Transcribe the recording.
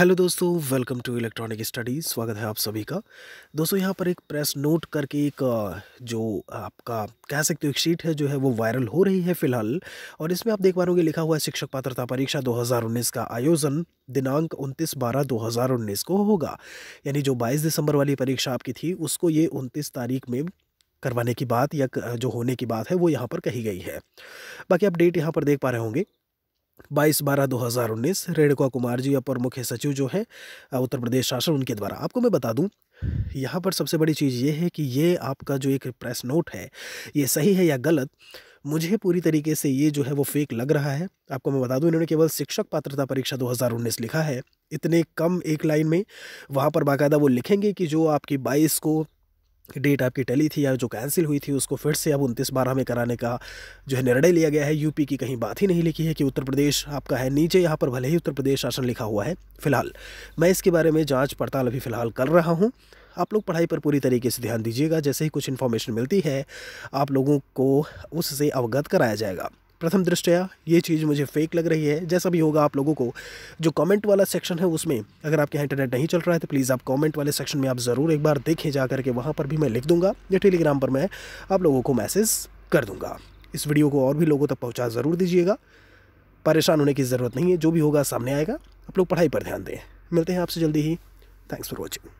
hello दोस्तों welcome to electronic studies स्वागत है आप सभी का दोस्तों यहाँ पर एक प्रेस नोट करके एक जो आपका कह सकते हो एक शीट है जो है वो वायरल हो रही है फिलहाल और इसमें आप देख पा रहे लिखा हुआ है शिक्षक पात्रता परीक्षा 2019 का आयोजन दिनांक 29 बारह 2019 को होगा यानी जो 22 दिसंबर वाली परीक्षा आपकी थी उसको ये उनतीस तारीख में करवाने की बात या जो होने की बात है वो यहाँ पर कही गई है बाकी आप डेट यहाँ पर देख पा रहे होंगे बाईस बारह दो हज़ार उन्नीस रेणुका कुमार जी अपर मुख्य सचिव जो हैं उत्तर प्रदेश शासन उनके द्वारा आपको मैं बता दूं यहाँ पर सबसे बड़ी चीज़ ये है कि ये आपका जो एक प्रेस नोट है ये सही है या गलत मुझे पूरी तरीके से ये जो है वो फेक लग रहा है आपको मैं बता दूं इन्होंने केवल शिक्षक पात्रता परीक्षा 2019 लिखा है इतने कम एक लाइन में वहाँ पर बाकायदा वो लिखेंगे कि जो आपकी 22 को डेट आपकी टली थी या जो कैंसिल हुई थी उसको फिर से अब उनतीस बारह में कराने का जो है निर्णय लिया गया है यूपी की कहीं बात ही नहीं लिखी है कि उत्तर प्रदेश आपका है नीचे यहाँ पर भले ही उत्तर प्रदेश शासन लिखा हुआ है फिलहाल मैं इसके बारे में जाँच पड़ताल अभी फ़िलहाल कर रहा हूँ आप लोग पढ़ाई पर पूरी तरीके से ध्यान दीजिएगा जैसे ही कुछ इन्फॉर्मेशन मिलती है आप लोगों को उससे अवगत कराया जाएगा प्रथम दृष्टया ये चीज़ मुझे फेक लग रही है जैसा भी होगा आप लोगों को जो कमेंट वाला सेक्शन है उसमें अगर आपके यहाँ इंटरनेट नहीं चल रहा है तो प्लीज़ आप कमेंट वाले सेक्शन में आप ज़रूर एक बार देखें जा करके वहाँ पर भी मैं लिख दूंगा या टेलीग्राम पर मैं आप लोगों को मैसेज कर दूँगा इस वीडियो को और भी लोगों तक पहुँचा ज़रूर दीजिएगा परेशान होने की ज़रूरत नहीं है जो भी होगा सामने आएगा आप लोग पढ़ाई पर ध्यान दें मिलते हैं आपसे जल्दी ही थैंक्स फॉर वॉचिंग